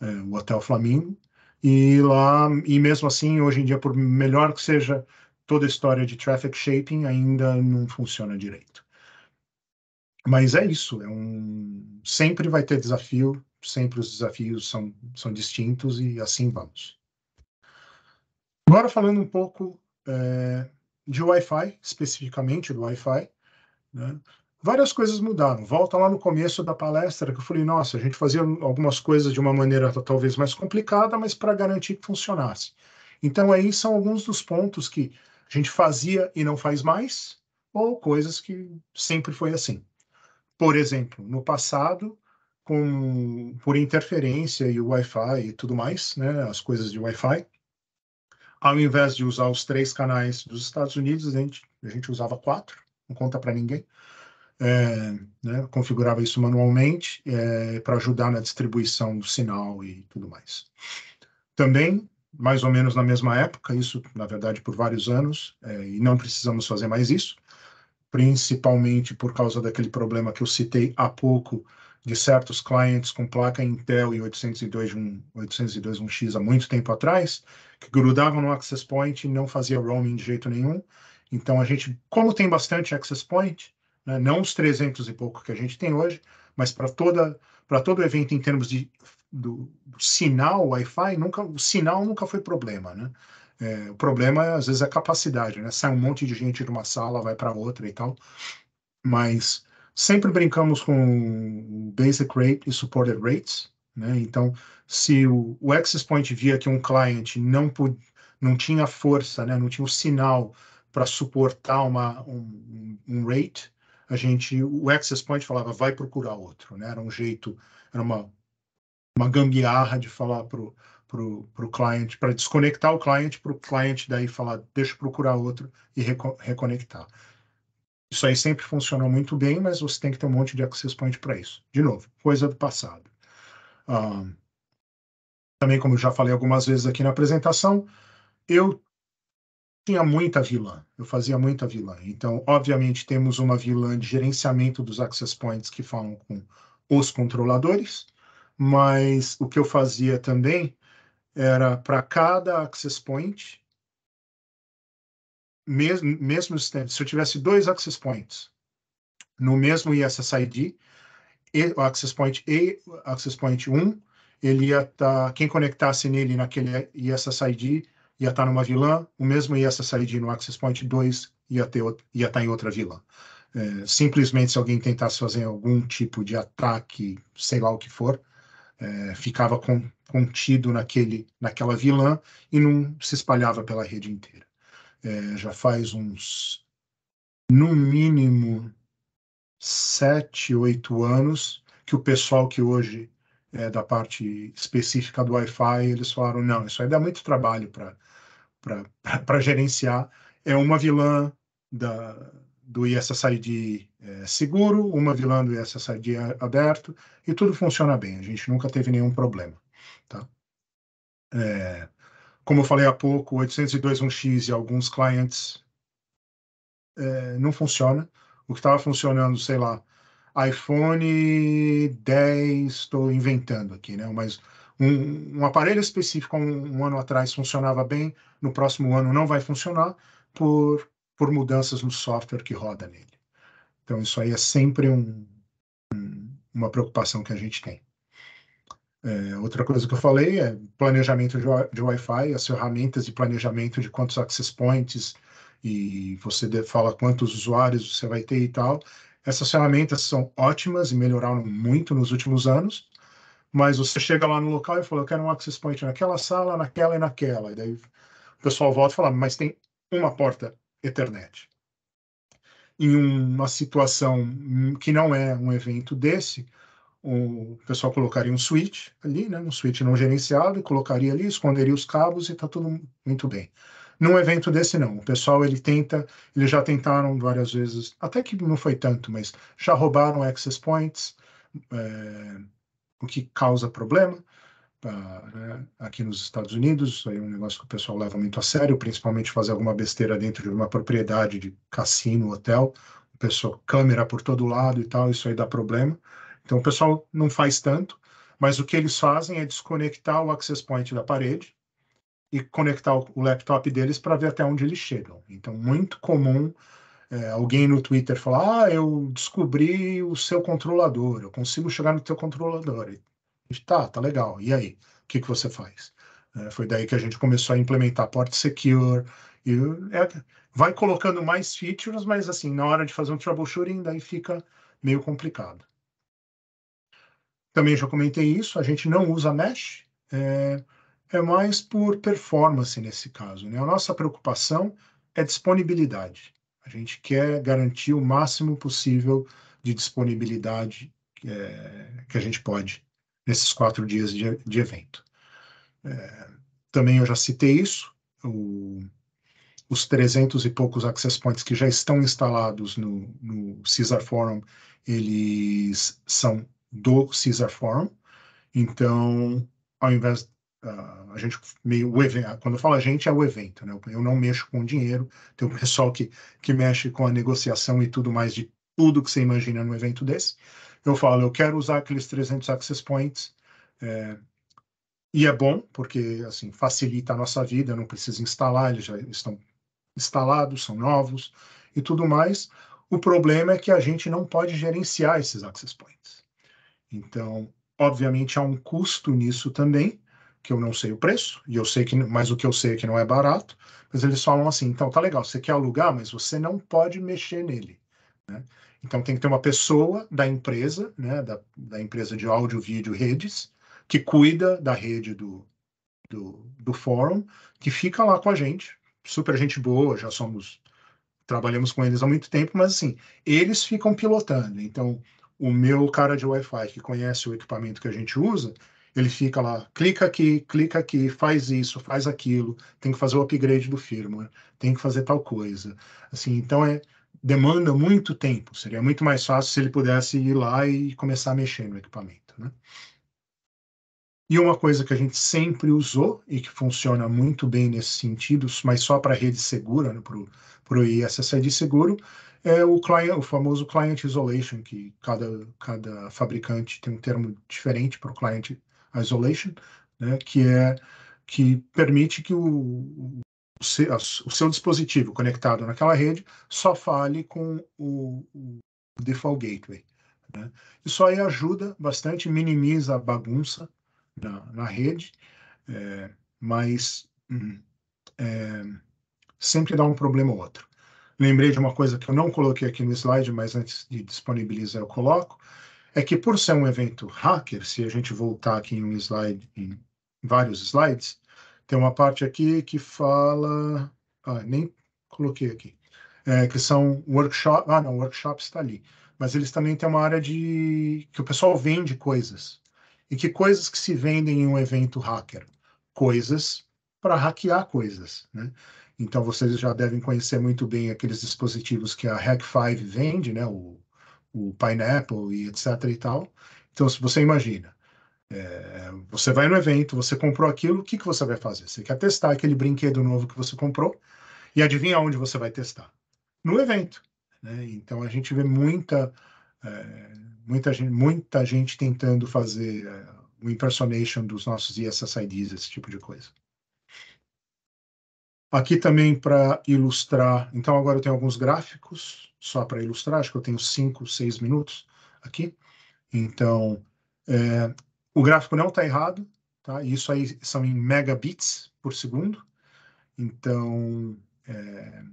é, o Hotel Flamingo, e lá, e mesmo assim, hoje em dia, por melhor que seja toda a história de traffic shaping ainda não funciona direito. Mas é isso, é um... sempre vai ter desafio, sempre os desafios são, são distintos e assim vamos. Agora falando um pouco é, de Wi-Fi, especificamente do Wi-Fi, né? várias coisas mudaram. Volta lá no começo da palestra que eu falei, nossa, a gente fazia algumas coisas de uma maneira talvez mais complicada, mas para garantir que funcionasse. Então aí são alguns dos pontos que a gente fazia e não faz mais, ou coisas que sempre foi assim. Por exemplo, no passado, com, por interferência e o Wi-Fi e tudo mais, né, as coisas de Wi-Fi, ao invés de usar os três canais dos Estados Unidos, a gente, a gente usava quatro, não conta para ninguém. É, né, configurava isso manualmente é, para ajudar na distribuição do sinal e tudo mais. Também mais ou menos na mesma época, isso, na verdade, por vários anos, é, e não precisamos fazer mais isso, principalmente por causa daquele problema que eu citei há pouco de certos clientes com placa Intel e 802.1x há muito tempo atrás, que grudavam no access point e não fazia roaming de jeito nenhum. Então, a gente, como tem bastante access point, né, não os 300 e pouco que a gente tem hoje, mas para toda para todo evento em termos de do, do sinal Wi-Fi, nunca, o sinal nunca foi problema, né? É, o problema, é, às vezes, é a capacidade, né? Sai um monte de gente de uma sala, vai para outra e tal. Mas sempre brincamos com basic rate e supported rates, né? Então, se o, o access point via que um cliente não, pod, não tinha força, né? não tinha o sinal para suportar uma, um, um, rate, a gente, o access point falava, vai procurar outro, né? Era um jeito, era uma uma gambiarra de falar pro pro, pro cliente para desconectar o cliente para o cliente daí falar deixa eu procurar outro e reco reconectar. Isso aí sempre funcionou muito bem, mas você tem que ter um monte de access point para isso. De novo, coisa do passado. também, como eu já falei algumas vezes aqui na apresentação, eu tinha muita vilã, eu fazia muita vilã. Então, obviamente, temos uma vilã de gerenciamento dos access points que falam com os controladores mas o que eu fazia também era para cada access point, mesmo, mesmo se eu tivesse dois access points no mesmo ISSID, o access point a access point 1, ele ia estar, tá, quem conectasse nele naquele ISSID ia estar tá numa vilã, o mesmo ISSID no access point 2 ia estar tá em outra vilã. É, simplesmente se alguém tentasse fazer algum tipo de ataque, sei lá o que for, é, ficava com, contido naquele, naquela vilã e não se espalhava pela rede inteira. É, já faz uns, no mínimo, sete, oito anos que o pessoal que hoje é da parte específica do Wi-Fi, eles falaram, não, isso aí dá muito trabalho para gerenciar. É uma vilã da, do ISSID é, seguro, uma vilã do ISSID aberto, e tudo funciona bem, a gente nunca teve nenhum problema. Tá? É, como eu falei há pouco, 802.1x e alguns clientes é, não funciona. O que estava funcionando, sei lá, iPhone 10, estou inventando aqui, né? Mas um, um aparelho específico um, um ano atrás funcionava bem, no próximo ano não vai funcionar por por mudanças no software que roda nele. Então, isso aí é sempre um, um, uma preocupação que a gente tem. É, outra coisa que eu falei é planejamento de, de Wi-Fi, as ferramentas de planejamento de quantos access points e você fala quantos usuários você vai ter e tal. Essas ferramentas são ótimas e melhoraram muito nos últimos anos, mas você chega lá no local e fala, eu quero um access point naquela sala, naquela e naquela. E daí o pessoal volta e fala, mas tem uma porta Ethernet. Em uma situação que não é um evento desse, o pessoal colocaria um switch ali, né, um switch não gerenciado, colocaria ali, esconderia os cabos e está tudo muito bem. Num evento desse, não. O pessoal, ele tenta, eles já tentaram várias vezes, até que não foi tanto, mas já roubaram access points, é, o que causa problema né, aqui nos Estados Unidos, é um negócio que o pessoal leva muito a sério, principalmente fazer alguma besteira dentro de uma propriedade de cassino, hotel, pessoa câmera por todo lado e tal, isso aí dá problema. Então o pessoal não faz tanto, mas o que eles fazem é desconectar o access point da parede e conectar o laptop deles para ver até onde eles chegam. Então muito comum é, alguém no Twitter falar: Ah, eu descobri o seu controlador, eu consigo chegar no teu controlador. Tá, tá legal. E aí? O que, que você faz? É, foi daí que a gente começou a implementar Port Secure. E é, vai colocando mais features, mas assim, na hora de fazer um troubleshooting, daí fica meio complicado. Também já comentei isso, a gente não usa mesh, é, é mais por performance nesse caso. Né? A nossa preocupação é disponibilidade. A gente quer garantir o máximo possível de disponibilidade é, que a gente pode nesses quatro dias de, de evento. É, também eu já citei isso, o, os 300 e poucos access points que já estão instalados no, no Caesar Forum, eles são do Caesar Forum, então, ao invés Uh, a gente meio o evento, quando eu falo a gente é o evento, né? Eu não mexo com dinheiro, tem o pessoal que, que mexe com a negociação e tudo mais de tudo que você imagina no evento desse eu falo, eu quero usar aqueles 300 access points, é, e é bom, porque assim facilita a nossa vida, não precisa instalar, eles já estão instalados, são novos e tudo mais. O problema é que a gente não pode gerenciar esses access points. Então, obviamente, há um custo nisso também, que eu não sei o preço, e eu sei que, mas o que eu sei é que não é barato, mas eles falam assim, então tá legal, você quer alugar, mas você não pode mexer nele. Né? Então tem que ter uma pessoa da empresa, né, da, da empresa de áudio, vídeo, redes, que cuida da rede do, do, do fórum, que fica lá com a gente, super gente boa, já somos, trabalhamos com eles há muito tempo, mas assim, eles ficam pilotando. Então, o meu cara de Wi-Fi que conhece o equipamento que a gente usa, ele fica lá, clica aqui, clica aqui, faz isso, faz aquilo, tem que fazer o upgrade do firmware, tem que fazer tal coisa. Assim, então é demanda muito tempo. Seria muito mais fácil se ele pudesse ir lá e começar a mexer no equipamento. Né? E uma coisa que a gente sempre usou e que funciona muito bem nesse sentido, mas só para rede segura, né, para o ISSID seguro, é o, client, o famoso client isolation, que cada, cada fabricante tem um termo diferente para o client isolation, né, que é que permite que o, o seu dispositivo conectado naquela rede só fale com o, o default gateway. Né? Isso aí ajuda bastante, minimiza a bagunça na, na rede, é, mas hum, é, sempre dá um problema ou outro. Lembrei de uma coisa que eu não coloquei aqui no slide, mas antes de disponibilizar eu coloco, é que por ser um evento hacker, se a gente voltar aqui em um slide, em vários slides, tem uma parte aqui que fala. Ah, nem coloquei aqui. É, que são workshops. Ah, não, workshops está ali. Mas eles também têm uma área de. que o pessoal vende coisas. E que coisas que se vendem em um evento hacker? Coisas para hackear coisas. Né? Então vocês já devem conhecer muito bem aqueles dispositivos que a Hack 5 vende, né? o, o Pineapple e etc. e tal. Então, se você imagina, é, você vai no evento, você comprou aquilo, o que, que você vai fazer? Você quer testar aquele brinquedo novo que você comprou e adivinha onde você vai testar? No evento. Né? Então a gente vê muita, é, muita, gente, muita gente tentando fazer é, o impersonation dos nossos ISSIDs, esse tipo de coisa. Aqui também para ilustrar, então agora eu tenho alguns gráficos, só para ilustrar, acho que eu tenho 5, 6 minutos aqui. Então, é, o gráfico não está errado, tá? Isso aí são em megabits por segundo. Então, é,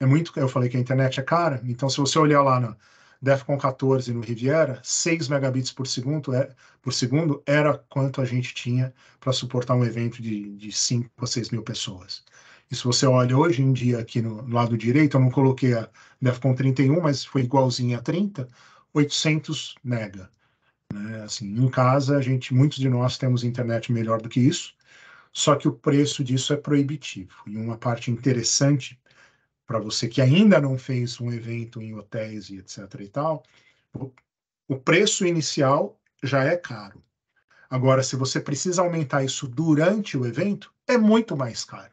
é, muito. Eu falei que a internet é cara, então se você olhar lá na DEFCON 14 no Riviera, 6 megabits por segundo, é, por segundo era quanto a gente tinha para suportar um evento de, de 5 a 6 mil pessoas. E se você olha hoje em dia aqui no, lado direito, eu não coloquei a DEFCON 31, mas foi igualzinho a 30, 800 mega. Né? Assim, em casa, a gente, muitos de nós temos internet melhor do que isso, só que o preço disso é proibitivo. E uma parte interessante para você que ainda não fez um evento em hotéis e etc e tal, o preço inicial já é caro. Agora, se você precisa aumentar isso durante o evento, é muito mais caro.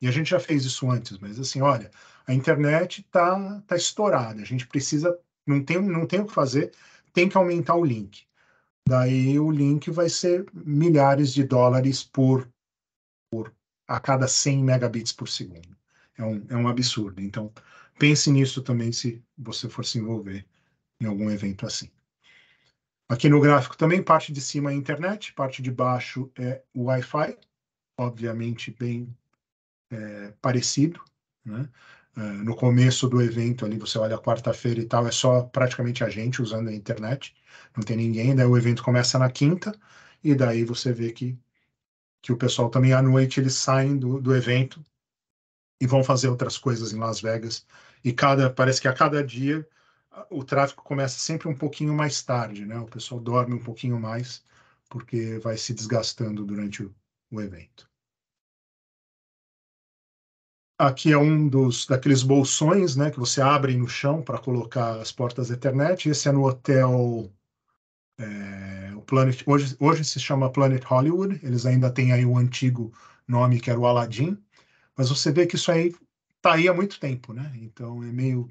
E a gente já fez isso antes, mas assim, olha, a internet está tá estourada, a gente precisa, não tem, não tem o que fazer, tem que aumentar o link. Daí o link vai ser milhares de dólares por, por a cada 100 megabits por segundo. É um, é um absurdo. Então, pense nisso também se você for se envolver em algum evento assim. Aqui no gráfico também, parte de cima é internet, parte de baixo é o Wi-Fi, obviamente bem é, parecido. Né? É, no começo do evento ali, você olha quarta-feira e tal, é só praticamente a gente usando a internet, não tem ninguém, daí o evento começa na quinta, e daí você vê que, que o pessoal também à noite eles saem do, do evento e vão fazer outras coisas em Las Vegas. E cada parece que a cada dia o tráfego começa sempre um pouquinho mais tarde, né? O pessoal dorme um pouquinho mais porque vai se desgastando durante o, o evento. Aqui é um dos daqueles bolsões, né, que você abre no chão para colocar as portas da internet. Esse é no hotel é, o Planet, hoje, hoje se chama Planet Hollywood, eles ainda têm aí o antigo nome que era o Aladdin, mas você vê que isso aí tá aí há muito tempo, né? Então é meio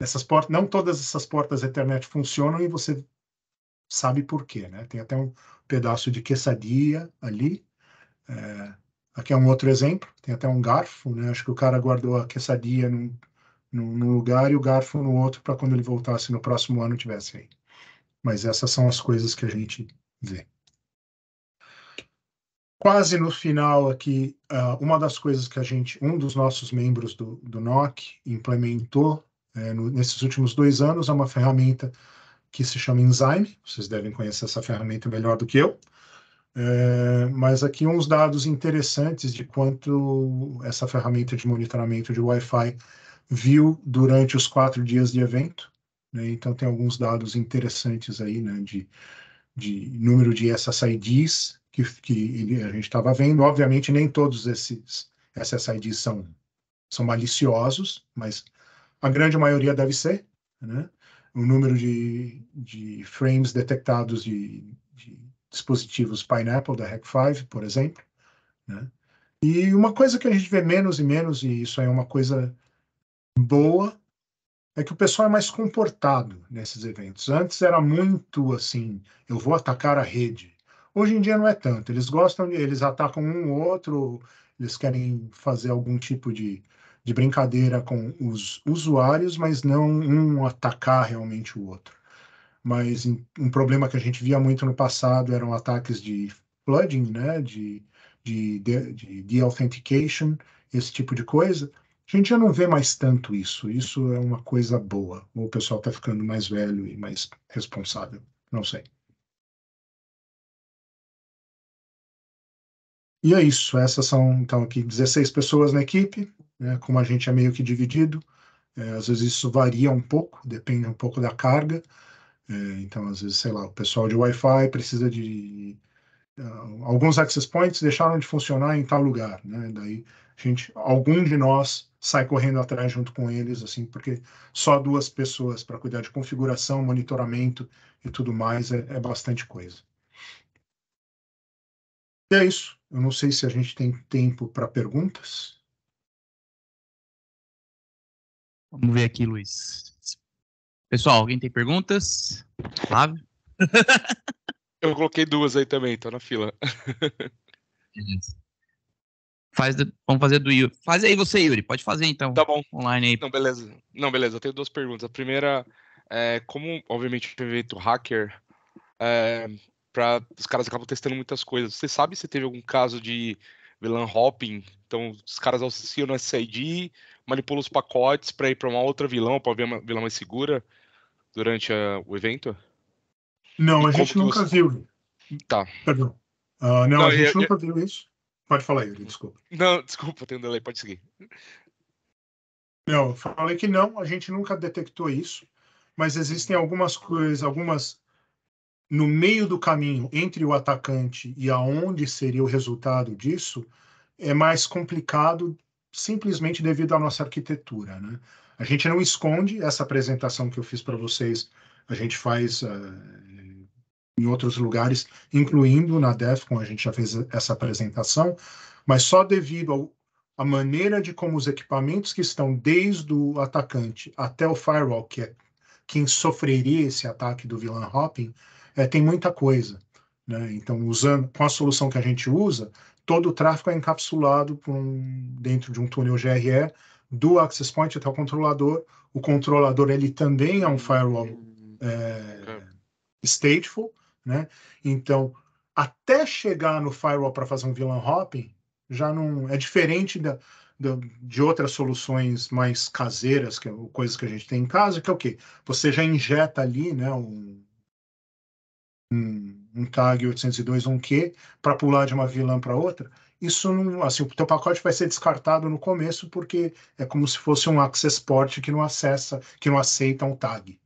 essas portas, não todas essas portas da internet funcionam e você sabe por quê, né? Tem até um pedaço de quesadilha ali. É, Aqui é um outro exemplo, tem até um garfo, né? Acho que o cara guardou a quesadilha num, num, num lugar e o garfo no outro para quando ele voltasse no próximo ano tivesse aí. Mas essas são as coisas que a gente vê. Quase no final aqui, uh, uma das coisas que a gente, um dos nossos membros do, do NOC implementou é, no, nesses últimos dois anos é uma ferramenta que se chama Enzyme. Vocês devem conhecer essa ferramenta melhor do que eu. É, mas aqui uns dados interessantes de quanto essa ferramenta de monitoramento de Wi-Fi viu durante os quatro dias de evento. Né? Então, tem alguns dados interessantes aí né? de, de número de SSIDs que, que a gente estava vendo. Obviamente, nem todos esses SSIDs são, são maliciosos, mas a grande maioria deve ser. Né? O número de, de frames detectados de, de dispositivos Pineapple da Hack 5 por exemplo. Né? E uma coisa que a gente vê menos e menos, e isso é uma coisa boa, é que o pessoal é mais comportado nesses eventos. Antes era muito assim, eu vou atacar a rede. Hoje em dia não é tanto. Eles gostam de, eles atacam um ou outro, eles querem fazer algum tipo de, de brincadeira com os usuários, mas não um atacar realmente o outro mas um problema que a gente via muito no passado eram ataques de flooding, né, de, de, de, de authentication, esse tipo de coisa. A gente já não vê mais tanto isso. Isso é uma coisa boa. O pessoal está ficando mais velho e mais responsável. Não sei. E é isso. Essas são, então, aqui 16 pessoas na equipe. Né? Como a gente é meio que dividido, é, às vezes isso varia um pouco, depende um pouco da carga. É, então, às vezes, sei lá, o pessoal de Wi-Fi precisa de. Uh, alguns access points deixaram de funcionar em tal lugar, né? Daí a gente, algum de nós sai correndo atrás junto com eles, assim, porque só duas pessoas para cuidar de configuração, monitoramento e tudo mais é, é bastante coisa. E é isso. Eu não sei se a gente tem tempo para perguntas. Vamos ver aqui, Luiz. Pessoal, alguém tem perguntas? Flávio? Eu coloquei duas aí também, tô na fila. Faz, vamos fazer do Yuri. Faz aí você, Yuri. Pode fazer então. Tá bom. Online aí. Não, beleza. Não, beleza. Eu tenho duas perguntas. A primeira é como, obviamente, o evento hacker, é, para os caras acabam testando muitas coisas. Você sabe se teve algum caso de VLAN hopping? Então, os caras auxiliam no SID, manipulam os pacotes para ir para uma outra vilão, para uma vilã mais segura durante a, o evento? Não, e a gente nunca você... viu. Tá. Perdão. Uh, não, não, a gente eu, nunca eu... viu isso. Pode falar, Yuri, desculpa. Não, desculpa, tem um delay, pode seguir. Não, eu falei que não, a gente nunca detectou isso, mas existem algumas coisas, algumas no meio do caminho entre o atacante e aonde seria o resultado disso, é mais complicado simplesmente devido à nossa arquitetura, né? A gente não esconde essa apresentação que eu fiz para vocês, a gente faz uh, em outros lugares, incluindo na DEFCON, a gente já fez essa apresentação, mas só devido à maneira de como os equipamentos que estão desde o atacante até o firewall, que é quem sofreria esse ataque do VLAN hopping, é, eh, tem muita coisa. Né? Então, usando, com a solução que a gente usa, todo o tráfego é encapsulado um, dentro de um túnel GRE do access point até o controlador. O controlador ele também é um hum. firewall é, é, stateful, né? Então, até chegar no firewall para fazer um VLAN hopping, já não é diferente da, da, de outras soluções mais caseiras, que é coisas que a gente tem em casa, que é o quê? Você já injeta ali, né, um, um, um tag 802.1q para pular de uma VLAN para outra isso não, assim, o teu pacote vai ser descartado no começo porque é como se fosse um access port que não acessa, que não aceita um tag.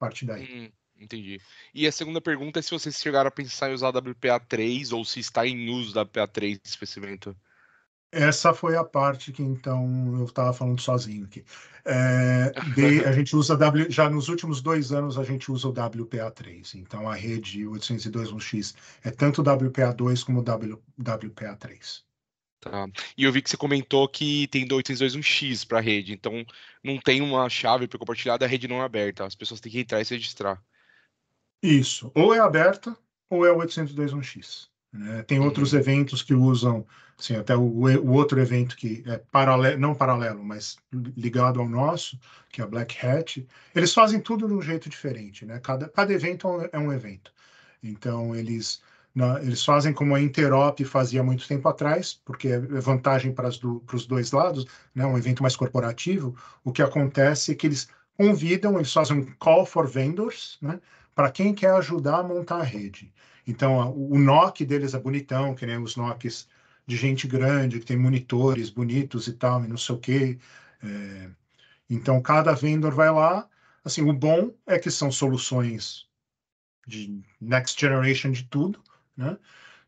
A partir daí. Hum, entendi. E a segunda pergunta é se vocês chegaram a pensar em usar WPA3 ou se está em uso da WPA3 nesse experimento. Essa foi a parte que então eu estava falando sozinho aqui. É, de, a gente usa W, já nos últimos dois anos a gente usa o WPA3. Então a rede 802.1x é tanto WPA2 como w, WPA3. Tá. E eu vi que você comentou que tem do 802.1x para a rede, então não tem uma chave para compartilhar da rede não é aberta. As pessoas têm que entrar e se registrar. Isso. Ou é aberta ou é o 802.1x. Né? Tem uhum. outros eventos que usam sim até o, o, outro evento que é paralelo, não paralelo, mas ligado ao nosso, que é a Black Hat, eles fazem tudo de um jeito diferente, né? Cada, cada evento é um é evento. Então, eles, na, eles fazem como a Interop fazia muito tempo atrás, porque é vantagem para do, os dois lados, né? Um evento mais corporativo, o que acontece é que eles convidam, eles fazem um call for vendors, né? Para quem quer ajudar a montar a rede. Então, a, o NOC deles é bonitão, que nem os NOCs de gente grande, que tem monitores bonitos e tal, e não sei o quê. É, então, cada vendor vai lá. Assim, o bom é que são soluções de next generation de tudo, né?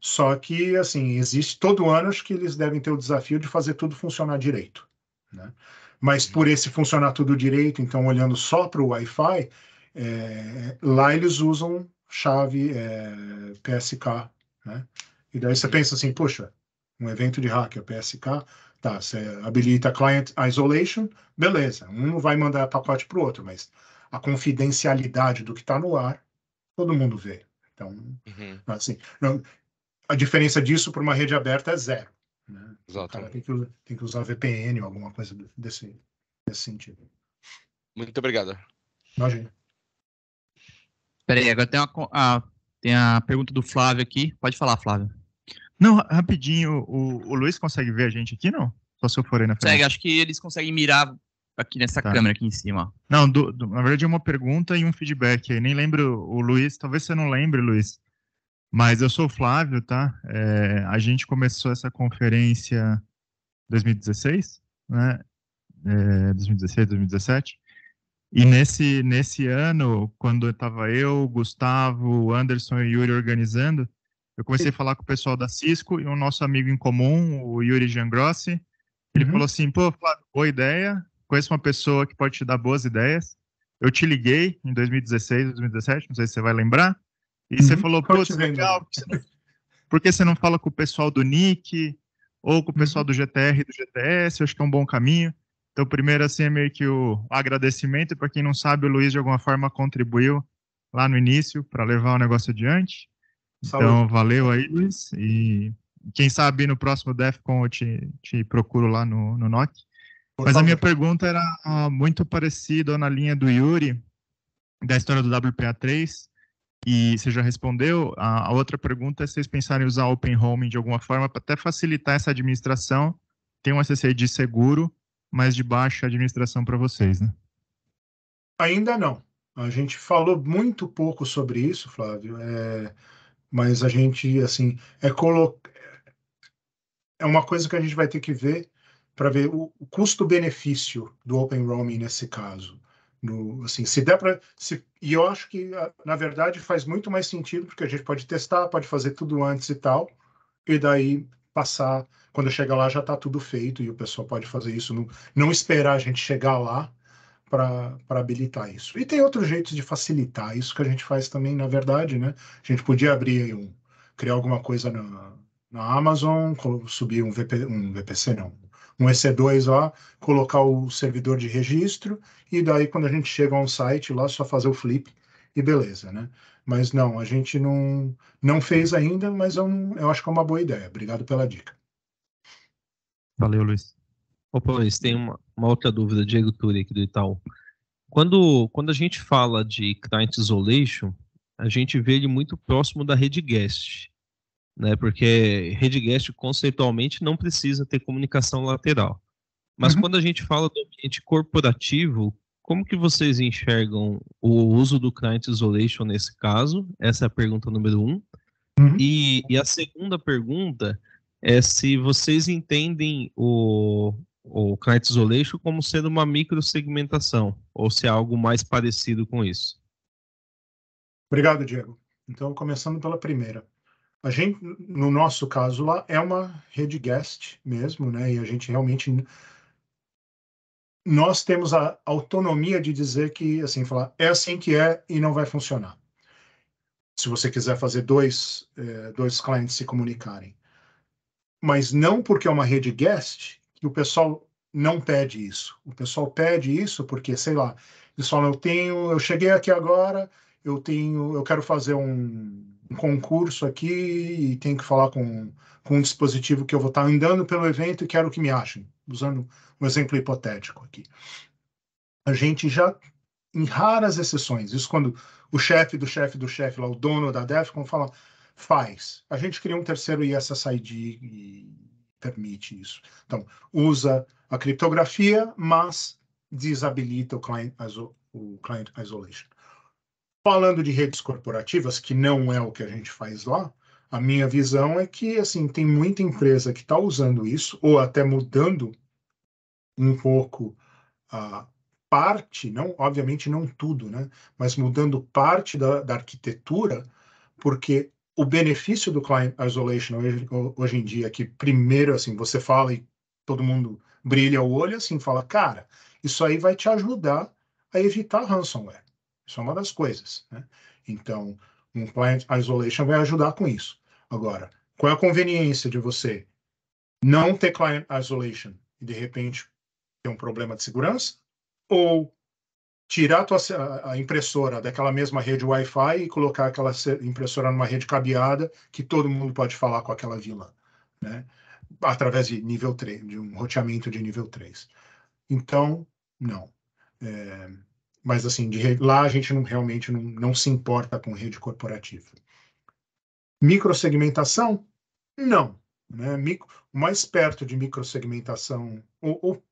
Só que, assim, existe todo ano acho que eles devem ter o desafio de fazer tudo funcionar direito, né? Mas por esse funcionar tudo direito, então olhando só para o Wi-Fi, é, lá eles usam chave é, PSK, né? E daí você pensa assim, poxa, um evento de hacker, PSK, tá, você habilita client isolation, beleza, um não vai mandar pacote para o outro, mas a confidencialidade do que está no ar, todo mundo vê. Então, uhum. assim, não, a diferença disso para uma rede aberta é zero. Né? Exatamente. O cara tem que, tem que usar VPN ou alguma coisa desse, desse sentido. Muito obrigado. Imagina. Peraí, agora tem, uma, a, ah, tem a pergunta do Flávio aqui. Pode falar, Flávio. Não, rapidinho, o, o Luiz consegue ver a gente aqui, não? Só se eu for aí na frente. Consegue, acho que eles conseguem mirar aqui nessa tá. câmera aqui em cima. Não, do, do, na verdade é uma pergunta e um feedback. Eu nem lembro o Luiz, talvez você não lembre, Luiz, mas eu sou o Flávio, tá? É, a gente começou essa conferência 2016, né? É, 2016, 2017. E nesse, nesse ano, quando estava eu, Gustavo, Anderson e Yuri organizando, eu comecei a falar com o pessoal da Cisco e um nosso amigo em comum, o Yuri Giangrossi, ele uhum. falou assim, pô, Flávio, boa ideia, conheço uma pessoa que pode te dar boas ideias. Eu te liguei em 2016, 2017, não sei se você vai lembrar, e uhum. você falou, pô, legal, por que você não fala com o pessoal do NIC ou com o pessoal uhum. do GTR e do GTS? Eu acho que é um bom caminho. Então, primeiro, assim, é meio que o agradecimento. Para quem não sabe, o Luiz, de alguma forma, contribuiu lá no início para levar o negócio adiante. Saúde. Então, valeu aí, Luiz. E quem sabe no próximo DEFCON eu te, te procuro lá no, no NOC. Mas a minha pergunta era ah, muito parecida na linha do Yuri, da história do WPA3, e você já respondeu. A, a outra pergunta é se vocês pensarem em usar Open Homing de alguma forma para até facilitar essa administração. Tem um SSID seguro, mas de baixa administração para vocês, né? Ainda não. A gente falou muito pouco sobre isso, Flávio. É mas a gente, assim, é colo É uma coisa que a gente vai ter que ver para ver o, custo-benefício do open roaming nesse caso. No, assim, se der para, e eu acho que ah, na verdade faz muito mais sentido porque a gente pode testar, pode fazer tudo antes e tal, e daí passar quando chega lá já está tudo feito e o pessoal pode fazer isso, não, não esperar a gente chegar lá para habilitar isso. E tem outros jeitos de facilitar isso que a gente faz também, na verdade, né? A gente podia abrir um, criar alguma coisa na, na Amazon, subir um, VP, um VPC, não, um EC2 lá, colocar o servidor de registro, e daí quando a gente chega a um site lá, só fazer o flip e beleza, né? Mas não, a gente não, não fez ainda, mas eu, eu acho que é uma boa ideia. Obrigado pela dica. Valeu, Luiz. Ô, Paulis, tem uma, uma, outra dúvida, Diego Turi aqui do Itaú. Quando, quando a gente fala de client isolation, a gente vê ele muito próximo da rede guest, né? Porque rede guest conceitualmente não precisa ter comunicação lateral. Mas uhum. quando a gente fala do ambiente corporativo, como que vocês enxergam o uso do client isolation nesse caso? Essa é a pergunta número um. Uhum. E, e a segunda pergunta é se vocês entendem o, o Client Isolation como sendo uma microsegmentação, ou se é algo mais parecido com isso. Obrigado, Diego. Então, começando pela primeira. A gente, no nosso caso lá, é uma rede guest mesmo, né? E a gente realmente nós temos a autonomia de dizer que, assim, falar é assim que é e não vai funcionar. Se você quiser fazer dois, eh, dois clientes se comunicarem. Mas não porque é uma rede guest e o pessoal não pede isso. O pessoal pede isso porque, sei lá, eles falam, eu tenho, eu cheguei aqui agora, eu tenho, eu quero fazer um, um concurso aqui e tenho que falar com, com um dispositivo que eu vou estar andando pelo evento e quero que me achem, usando um exemplo hipotético aqui. A gente já, em raras exceções, isso quando o chefe do chefe do chefe, lá, o dono da DEFCON, fala, faz. A gente cria um terceiro ISSID permite isso. Então, usa a criptografia, mas desabilita o client, o client isolation. Falando de redes corporativas, que não é o que a gente faz lá, a minha visão é que assim tem muita empresa que está usando isso ou até mudando um pouco a parte, não, obviamente não tudo, né? Mas mudando parte da, da arquitetura, porque o benefício do client isolation hoje, hoje, em dia, é que primeiro, assim, você fala e todo mundo brilha o olho, assim, fala, cara, isso aí vai te ajudar a evitar ransomware. Isso é uma das coisas, né? Então, um client isolation vai ajudar com isso. Agora, qual é a conveniência de você não ter client isolation e, de repente, ter um problema de segurança? Ou tirar a, tua, a impressora daquela mesma rede Wi-Fi e colocar aquela impressora numa rede cabeada que todo mundo pode falar com aquela VLAN, né? através de nível 3, de um roteamento de nível 3. Então, não. É, mas assim, de, lá a gente não, realmente não, não se importa com rede corporativa. Microsegmentação? Não. Né? Micro, mais perto de microsegmentação, ou, ou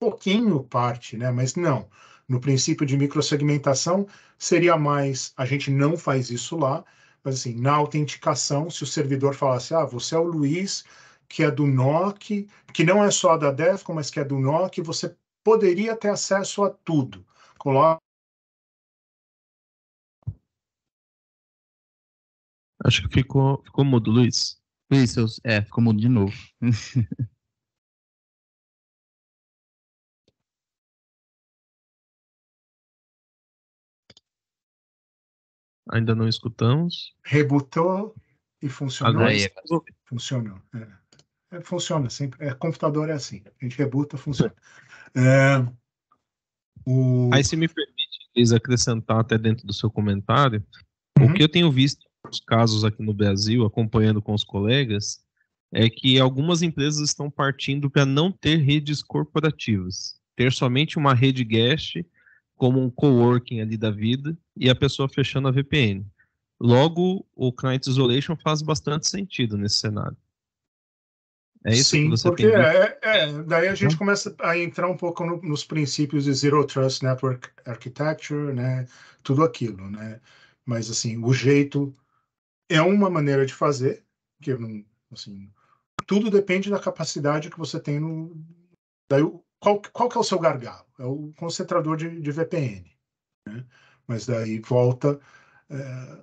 pouquinho parte, né? mas não no princípio de microsegmentação, seria mais a gente não faz isso lá, mas assim, na autenticação, se o servidor falasse, ah, você é o Luiz, que é do NOC, que não é só da DEFCON, mas que é do NOC, você poderia ter acesso a tudo. Coloca Acho que ficou, ficou mudo, Luiz. Luiz, seus, é, ficou mudo de novo. Ainda não escutamos. Rebutou e funcionou. Agora é Funcionou. É. é. funciona sempre. É, computador é assim. A gente rebuta, funciona. É, é o... Aí se me permite, Liz, acrescentar até dentro do seu comentário, uhum. o que eu tenho visto nos casos aqui no Brasil, acompanhando com os colegas, é que algumas empresas estão partindo para não ter redes corporativas, ter somente uma rede guest como um coworking ali da vida e a pessoa fechando a VPN. Logo, o client isolation faz bastante sentido nesse cenário. É isso Sim, que você porque tem. É, é, é, daí a uhum. gente começa a entrar um pouco no, nos princípios de Zero Trust Network Architecture, né? Tudo aquilo, né? Mas assim, o jeito é uma maneira de fazer, que não, assim, tudo depende da capacidade que você tem no daí qual, qual que é o seu gargalo? é o concentrador de, de VPN. Né? Mas daí volta é,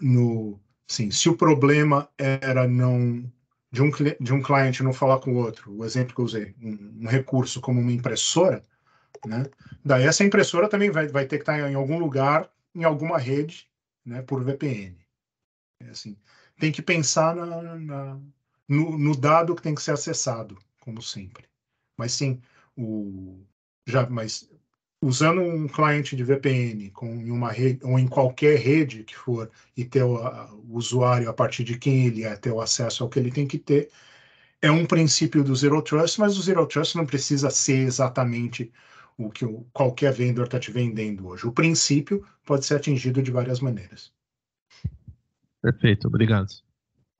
no. Sim, se o problema era não de um, de um cliente não falar com o outro, o exemplo que eu usei, um, um recurso como uma impressora, né? daí essa impressora também vai, vai ter que estar tá em algum lugar, em alguma rede, né, por VPN. É assim, tem que pensar na, na no, no, dado que tem que ser acessado, como sempre. Mas sim, o, já, mas usando um cliente de VPN com em uma rede ou em qualquer rede que for e ter o, a, o usuário a partir de quem ele é ter o acesso ao que ele tem que ter é um princípio do zero trust, mas o zero trust não precisa ser exatamente o que o, qualquer vendedor está te vendendo hoje. O princípio pode ser atingido de várias maneiras. Perfeito, obrigado.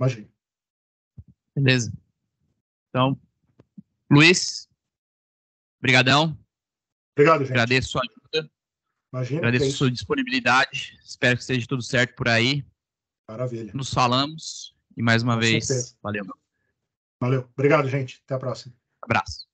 Imagina. Beleza. Então, Luiz, brigadão. Obrigado, gente. Agradeço sua ajuda. Imagina Agradeço sua disponibilidade. Espero que esteja tudo certo por aí. Maravilha. Nos falamos e mais uma Com vez, certeza. valeu. Valeu. Obrigado, gente. Até a próxima. Abraço.